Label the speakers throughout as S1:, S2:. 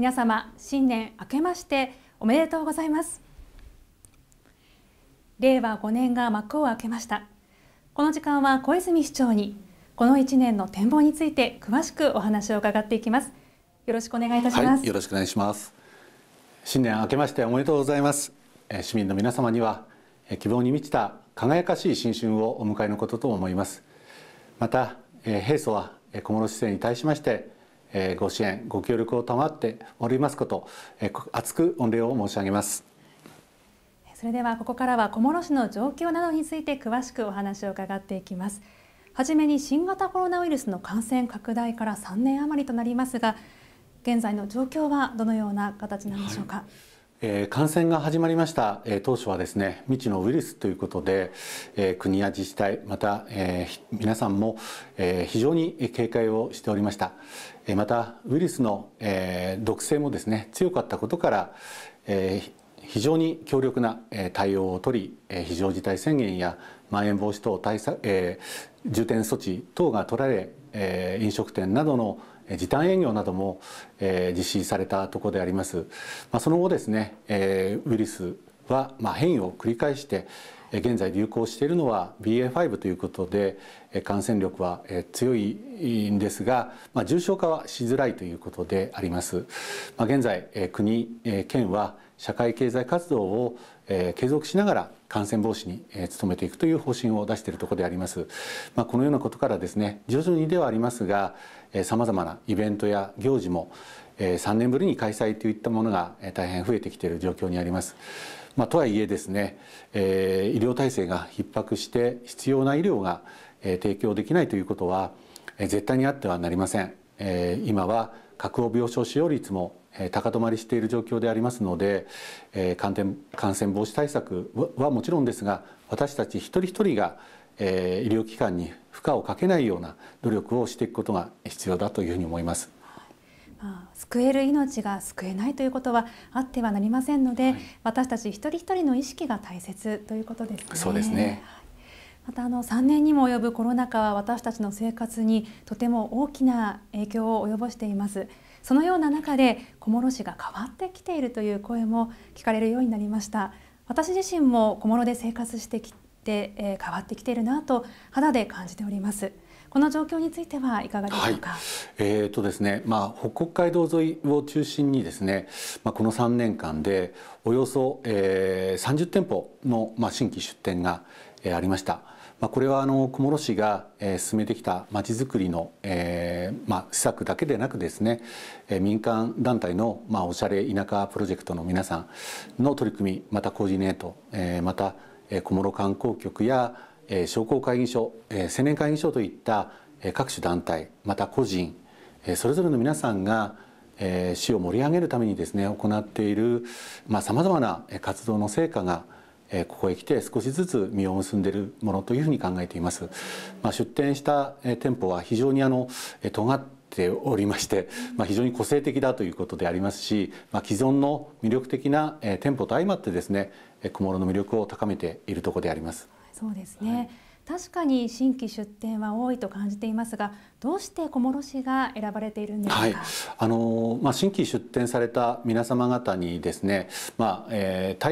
S1: 皆様新年明けましておめでとうございます令和5年が幕を開けましたこの時間は小泉市長にこの1年の展望について詳しくお話を伺っていきますよろしくお願いいたします、はい、
S2: よろしくお願いします新年明けましておめでとうございます市民の皆様には希望に満ちた輝かしい新春をお迎えのことと思いますまた平素は小諸市政に対しましてご支援ご協力を賜っておりますこと厚く御礼を申し上げますそ
S1: れではここからは小諸市の状況などについて詳しくお話を伺っていきますはじめに新型コロナウイルスの感染拡大から3年余りとなりますが現在の状況はどのような形なんでしょうか、はい
S2: え感染が始まりました、え当初はですね未知のウイルスということで、え国や自治体また、え皆さんも、え非常に警戒をしておりました、えまたウイルスの、え毒性もですね強かったことから、え非常に強力な対応をとり非常事態宣言やまん延防止等対策、え重点措置等が取られ、え飲食店などの時短営業なども、え実施されたところであります、まあ、その後ですね、えウイルスは、まあ、変異を繰り返して現在流行しているのは BA.5 ということで感染力は強いんですが、まあ、重症化はしづらいということであります、まあ、現在国県は社会経済活動を継続しながら感染防止に努めていくという方針を出しているところであります。まあ、このようなことからですね、徐々にではありますが、さまざまなイベントや行事も3年ぶりに開催といったものが大変増えてきている状況にあります。まあ、とはいえですね、え医療体制が逼迫して必要な医療が提供できないということは絶対にあってはなりません。え今は確保病床使用率も高止まりしている状況でありますので感染感染防止対策はもちろんですが私たち一人一人が医療機関に負荷をかけないような努力をしていくことが必要だというふうに思います。
S1: あ、救える命が救えないということはあってはなりませんので、はい、私たち一人一人の意識が大切ということですね。そうですねまたあの3年にも及ぶコロナ禍は私たちの生活にとても大きな影響を及ぼしています。そのような中で小諸市が変わってきているという声も聞かれるようになりました私自身も小諸で生活してきて、えー、変わってきているなと肌で感じておりますこの状況についてはいかがでしょうか。
S2: はい、えっ、ー、とですね、まあ北国海道沿いを中心にですね、まあこの3年間でおよそ、えー、30店舗のまあ新規出店が、えー、ありました。まあ、これはあの小諸市が、え進めてきたまちづくりの、えー、まあ、施策だけでなくですね、え民間団体の、まあ、おしゃれ田舎プロジェクトの皆さんの取り組みまたコーディネート、えまた、え小諸観光局や、え商工会議所、え青年会議所といった、え各種団体また個人、えそれぞれの皆さんが市を盛り上げるためにですね行っているさまざ、まな活動の成果がここへ来て少しずつ実を結んでいるものというふうに考えています。まあ、出店した店舗は非常にあの尖ておりまして、まあ、非常に個性的だということでありますし、まあ、既存の魅力的な、店舗と相まってですね小諸の魅力を高めているところであります。
S1: そうですね、はい、確かに新規出店は多いと感じていますがどうして小諸市が選ばれているんですか、はい、
S2: あのまあ、新規出店された皆様方にですね、まあえー、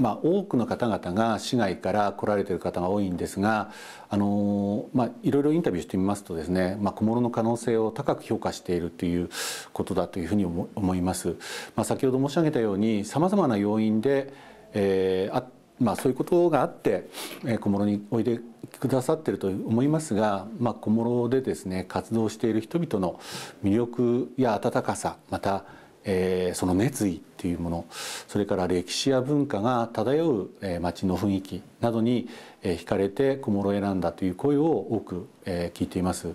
S2: まあ、多くの方々が市外から来られている方が多いんですがあの、まあ、いろいろインタビューしてみますとですね、まあ、小諸の可能性を高く評価しているということだというふうに思います。まあ、先ほど申し上げたように様々な要因で、えーまあ、そういうことがあってえ小諸においでくださってると思いますが、まあ、小諸でですね活動している人々の魅力や温かさまたえー、その熱意っていうものそれから歴史や文化が漂う、えー、街の雰囲気などに、えー、惹かれて小諸を選んだという声を多く、えー、聞いています。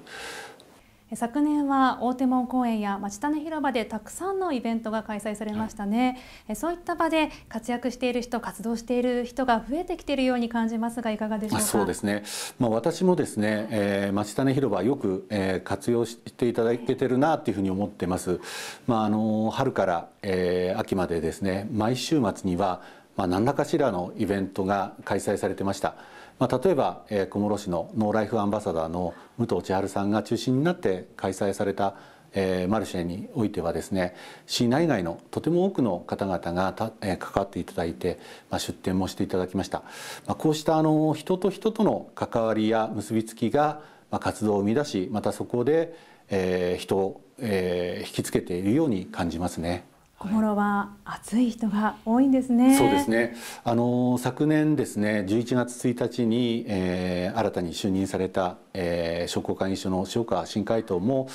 S1: 昨年は大手門公園や町種広場でたくさんのイベントが開催されましたね、はい、そういった場で活躍している人活動している人が増えてきているように感じますがいかがでしょうかそうで
S2: すね、まあ、私もですね、えー、町種広場よく、えー、活用していただけてるなというふうに思ってます、まあ、あの春から、えー、秋までですね毎週末にはまあ、何らかしらのイベントが開催されてました。まあ、例えば、え小諸市のノーライフアンバサダーの武藤千春さんが中心になって開催された、えマルシェにおいてはですね市内外のとても多くの方々がた、え関わっていただいて、まあ、出店もしていただきました、まあ、こうしたあの人と人との関わりや結びつきが、まあ、活動を生み出しまたそこで、え人を、え引きつけているように感じますね。
S1: 小諸は暑い人が多いんですね。はい、そうです
S2: ね。あの昨年ですね、11月1日に、えー、新たに就任された、えー、商工会議所の塩川新会頭も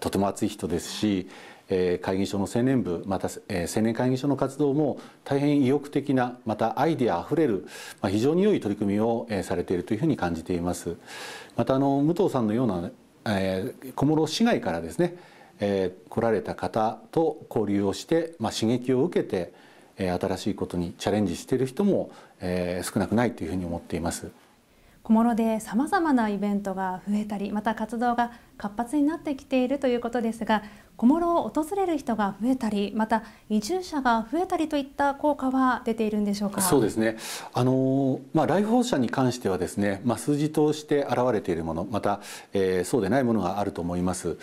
S2: とても暑い人ですし、えー、会議所の青年部また、えー、青年会議所の活動も大変意欲的なまたアイデアあふれる、まあ、非常に良い取り組みを、えー、されているというふうに感じていますまたあの武藤さんのような、えー、小諸市外からですねえー、来られた方と交流をして、まあ、刺激を受けて、えー、新しいことにチャレンジしている人も、えー、少なくないというふうに思っています。
S1: 小諸でさまざまなイベントが増えたりまた活動が活発になってきているということですが小諸を訪れる人が増えたりまた移住者が増えたりといった効果は出ているんでしょうかそうで
S2: すねあの、まあ、来訪者に関してはですね、まあ、数字として現れているものまた、えー、そうでないものがあると思います。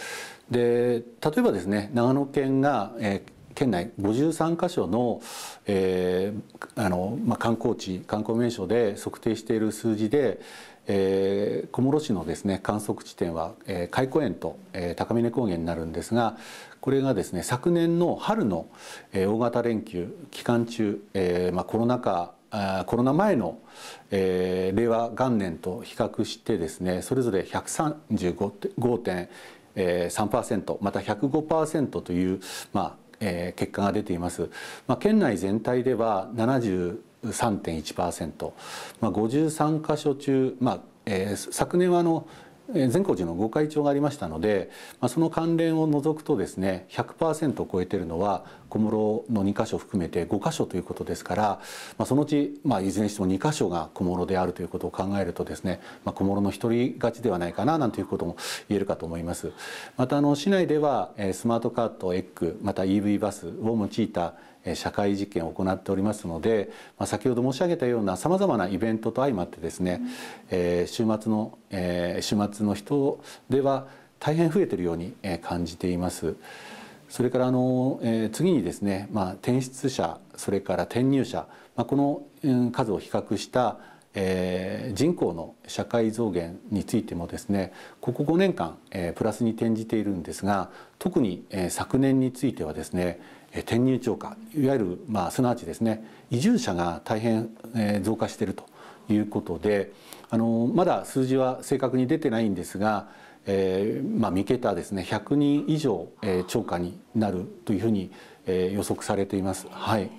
S2: で例えばですね長野県が、えー県内53か所の,、えーあのまあ、観光地観光名所で測定している数字で、えー、小諸市のですね観測地点は、えー、海園と、えー、高峰高原になるんですがこれがですね昨年の春の、えー、大型連休期間中、えーまあ、コロナ禍コロナ前の、えー、令和元年と比較してですねそれぞれ135.5.3%また105%という、まあ、えー、結果が出ています。まあ、県内全体では73.1%、まあ、53箇所中、まあえー、昨年はあの善光寺の御開帳がありましたので、まあ、その関連を除くとですね100%を超えているのは小諸の2箇所含めて5箇所ということですから、まあ、そのうち、まあ、いずれにしても2箇所が小諸であるということを考えるとですね、まあ、小諸の一人勝ちではないかななんていうことも言えるかと思いますまたあの市内ではスマートカートエッグまた EV バスを用いた社会実験を行っておりますので、まあ、先ほど申し上げたようなさまざまなイベントと相まってですね、うん、えー、週末の、えー、週末の人では大変増えているように感じています。それからあの、えー、次にですね、まあ、転出者それから転入者、まあ、この、数を比較したえー、人口の社会増減についてもですねここ5年間、えー、プラスに転じているんですが特に、えー、昨年についてはですね転入超過いわゆる、まあ、すなわちですね移住者が大変、え増加しているということであのまだ数字は正確に出てないんですが、えーまあ、3桁ですね100人以上、え超過になるというふうに、え予測されています。はい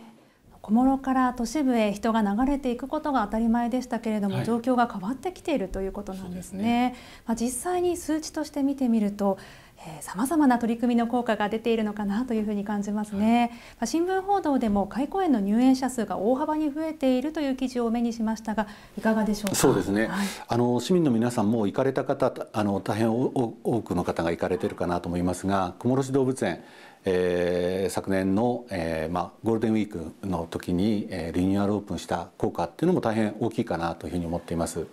S1: 小諸から都市部へ人が流れていくことが当たり前でしたけれども、状況が変わってきているということなんですね。はい、すねまあ、実際に数値として見てみるとさまざまな取り組みの効果が出ているのかなというふうに感じますね、まあ、新聞報道でも開講園の入園者数が大幅に増えているという記事を目にしましたがいかがでしょうそうですね、はい、
S2: あの市民の皆さんも行かれた方あの大変多くの方が行かれてるかなと思いますが小諸動物園えー、昨年の、えーまあ、ゴールデンウィークの時に、えー、リニューアルオープンした効果っていうのも大変大きいかなというふうに思っています。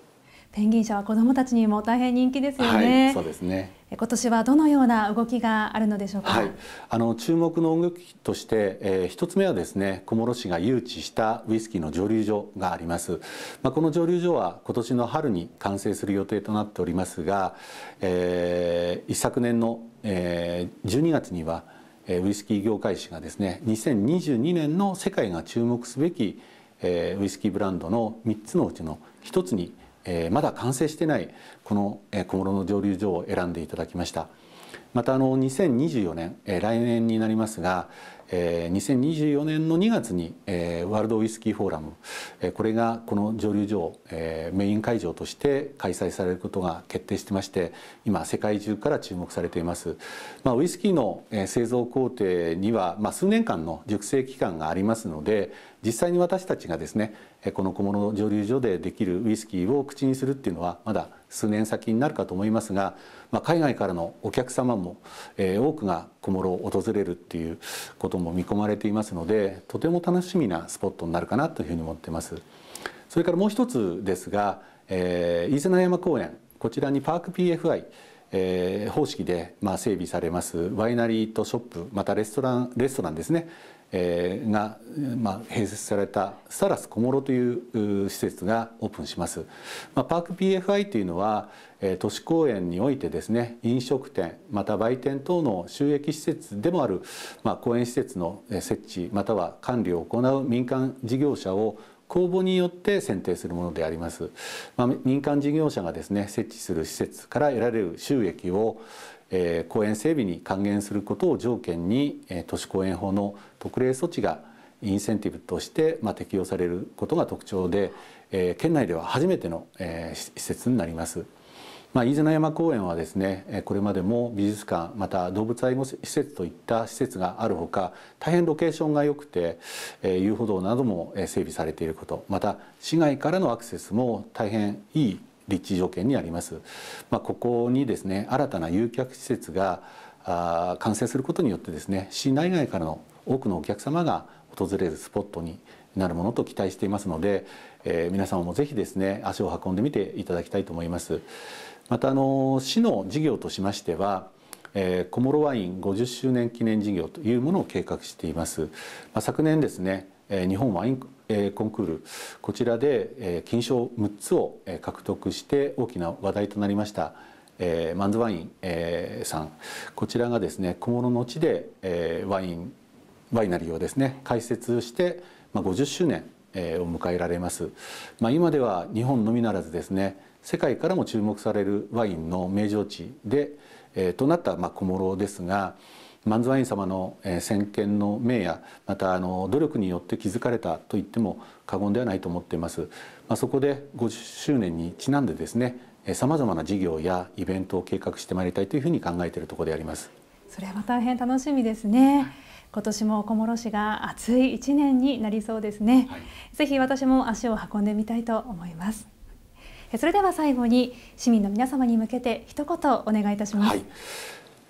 S1: ペンギン社は子どもたちにも大変人気ですよね。はい、そうですね。今年はどのような動きがあるのでしょうか。はい、
S2: あの注目の動きとして、えー、一つ目はですね、小諸市が誘致したウイスキーの蒸留所があります。まあこの蒸留所は今年の春に完成する予定となっておりますが、えー、一昨年の、えー、12月には、えー、ウイスキー業界誌がですね、2022年の世界が注目すべき、えー、ウイスキーブランドの3つのうちの1つに。えー、まだ完成してないこの、小室の蒸留所を選んでいただきましたまたあの2024年、えー、来年になりますが、えー、2024年の2月に、えー、ワールドウイスキーフォーラム、えー、これがこの蒸留所を、えー、メイン会場として開催されることが決定してまして今世界中から注目されています、まあ、ウイスキーの製造工程には、まあ、数年間の熟成期間がありますので実際に私たちがですねこの小物蒸留所でできるウイスキーを口にするっていうのはまだ数年先になるかと思いますが、まあ、海外からのお客様も、多くが小諸を訪れるっていうことも見込まれていますのでとても楽しみなスポットになるかなというふうに思ってます。それからもう一つですが、えー、飯綱山公園こちらにパーク PFI えー、方式でまあ整備されますワイナリーとショップまたレストランレストランですねが、まあ、併設されたサラス小諸という施設がオープンします。まあ、パーク PFI というのは都市公園においてですね飲食店また売店等の収益施設でもある、まあ、公園施設の設置または管理を行う民間事業者を公募によって選定するものであります、まあ、民間事業者がですね設置する施設から得られる収益を、えー、公園整備に還元することを条件に、えー、都市公園法の特例措置がインセンティブとして、まあ、適用されることが特徴で、えー、県内では初めての、えー、施設になります。まあ、飯綱山公園はですねこれまでも美術館また動物愛護施設といった施設があるほか大変ロケーションが良くて、え遊歩道なども整備されていることまた市外からのアクセスも大変いい立地条件にあります、まあ、ここにですね新たな誘客施設が完成することによってですね市内外からの多くのお客様が訪れるスポットになるものと期待していますので、えー、皆様もぜひですね足を運んでみていただきたいと思いますまたあの市の事業としましてはえー、小諸ワイン50周年記念事業というものを計画しています、まあ、昨年ですね、えー、日本ワイン、えー、コンクールこちらで、えー、金賞6つを獲得して大きな話題となりました、えー、マンズワイン、えー、さんこちらがですね小諸の地で、えー、ワインワイナリーをですね開設して、ま50周年を迎えられます、まあ、今では日本のみならずですね世界からも注目されるワインの名城地で、えー、となったまあ小諸ですがマンズワイン様の先見の明やまたあの努力によって築かれたと言っても過言ではないと思っています、まあ、そこで50周年にちなんでですねさまざまな事業やイベントを計画してまいりたいというふうに考えているところであります
S1: それは大変楽しみですね、はい今年も小諸市が暑い1年になりそうですね、はい、ぜひ私も足を運んでみたいと思いますそれでは最後に市民の皆様に向けて一言お願いいたします、はい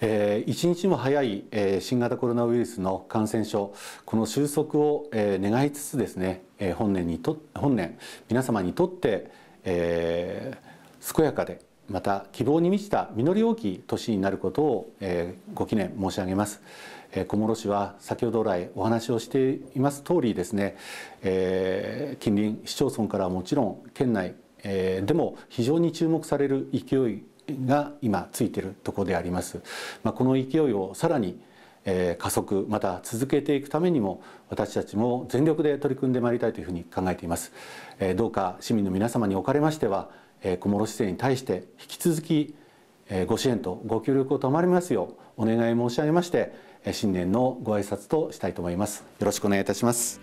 S2: えー、一日も早い、えー、新型コロナウイルスの感染症この収束を、えー、願いつつですね、えー、本年にと本年皆様にとって、えー、健やかでまた希望に満ちた実り大きい年になることを、えー、ご記念申し上げます、えー、小諸市は先ほど来お話をしています通りですね、えー、近隣市町村からはもちろん県内、えー、でも非常に注目される勢いが今ついているところであります、まあ、この勢いをさらにえー、加速また続けていくためにも私たちも全力で取り組んでまいりたいというふうに考えています、えー、どうか市民の皆様におかれましては小諸市政に対して引き続きご支援とご協力を賜りますようお願い申し上げまして新年のご挨拶としたいと思いますよろしくお願いいたします